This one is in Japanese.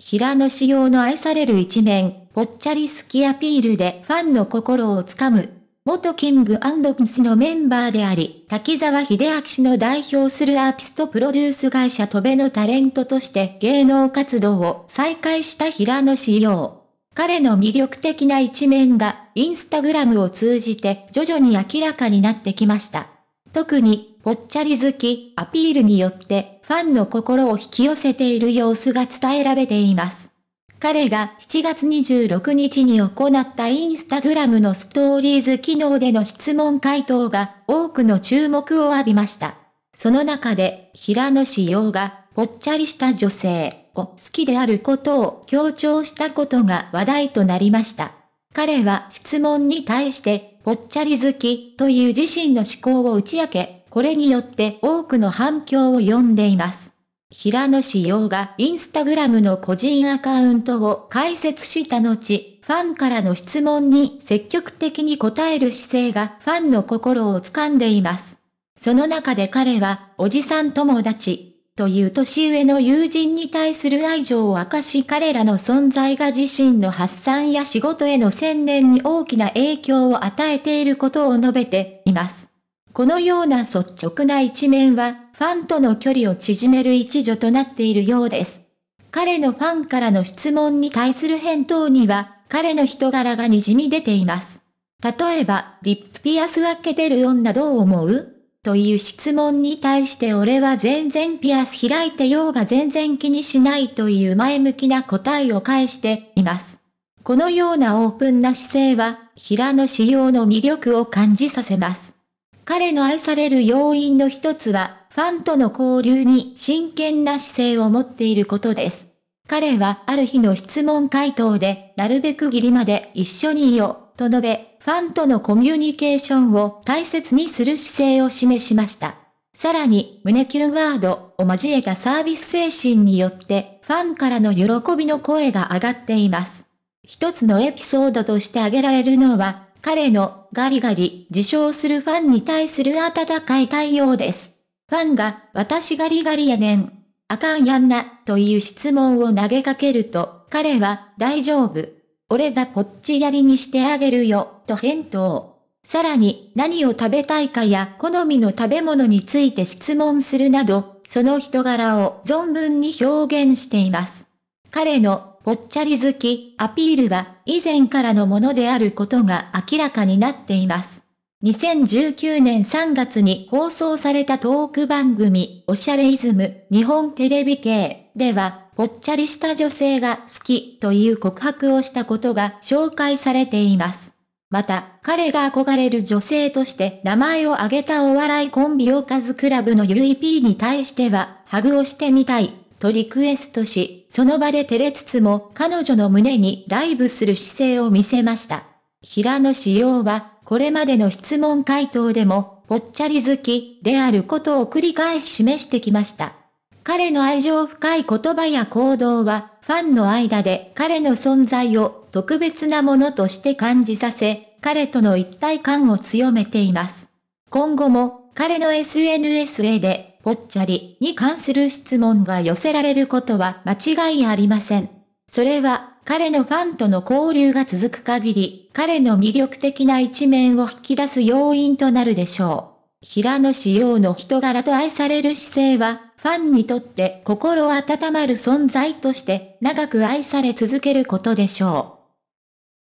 平野仕様の愛される一面、ぽっちゃり好きアピールでファンの心をつかむ。元キングピスのメンバーであり、滝沢秀明氏の代表するアーティストプロデュース会社トベのタレントとして芸能活動を再開した平野仕様。彼の魅力的な一面が、インスタグラムを通じて徐々に明らかになってきました。特に、ぽっちゃり好きアピールによってファンの心を引き寄せている様子が伝えられています。彼が7月26日に行ったインスタグラムのストーリーズ機能での質問回答が多くの注目を浴びました。その中で平野志陽がぽっちゃりした女性を好きであることを強調したことが話題となりました。彼は質問に対してぽっちゃり好きという自身の思考を打ち明け、これによって多くの反響を呼んでいます。平野志陽がインスタグラムの個人アカウントを開設した後、ファンからの質問に積極的に答える姿勢がファンの心を掴んでいます。その中で彼は、おじさん友達、という年上の友人に対する愛情を明かし彼らの存在が自身の発散や仕事への専念に大きな影響を与えていることを述べています。このような率直な一面は、ファンとの距離を縮める一助となっているようです。彼のファンからの質問に対する返答には、彼の人柄が滲み出ています。例えば、リッツピアス開けてる女どう思うという質問に対して俺は全然ピアス開いてようが全然気にしないという前向きな答えを返しています。このようなオープンな姿勢は、平野仕様の魅力を感じさせます。彼の愛される要因の一つは、ファンとの交流に真剣な姿勢を持っていることです。彼はある日の質問回答で、なるべくギリまで一緒にいよう、と述べ、ファンとのコミュニケーションを大切にする姿勢を示しました。さらに、胸キュンワードを交えたサービス精神によって、ファンからの喜びの声が上がっています。一つのエピソードとして挙げられるのは、彼のガリガリ自称するファンに対する温かい対応です。ファンが、私ガリガリやねん。あかんやんな、という質問を投げかけると、彼は、大丈夫。俺がぽっちやりにしてあげるよ、と返答。さらに、何を食べたいかや好みの食べ物について質問するなど、その人柄を存分に表現しています。彼のぽっちゃり好きアピールは以前からのものであることが明らかになっています。2019年3月に放送されたトーク番組、おしゃれイズム、日本テレビ系では、ぽっちゃりした女性が好きという告白をしたことが紹介されています。また、彼が憧れる女性として名前を挙げたお笑いコンビおかずクラブの UEP に対しては、ハグをしてみたいとリクエストし、その場で照れつつも彼女の胸にライブする姿勢を見せました。平野紫耀は、これまでの質問回答でも、ぽっちゃり好きであることを繰り返し示してきました。彼の愛情深い言葉や行動は、ファンの間で彼の存在を特別なものとして感じさせ、彼との一体感を強めています。今後も、彼の SNS へでぽっちゃりに関する質問が寄せられることは間違いありません。それは、彼のファンとの交流が続く限り、彼の魅力的な一面を引き出す要因となるでしょう。平野志耀の人柄と愛される姿勢は、ファンにとって心温まる存在として、長く愛され続けることでしょう。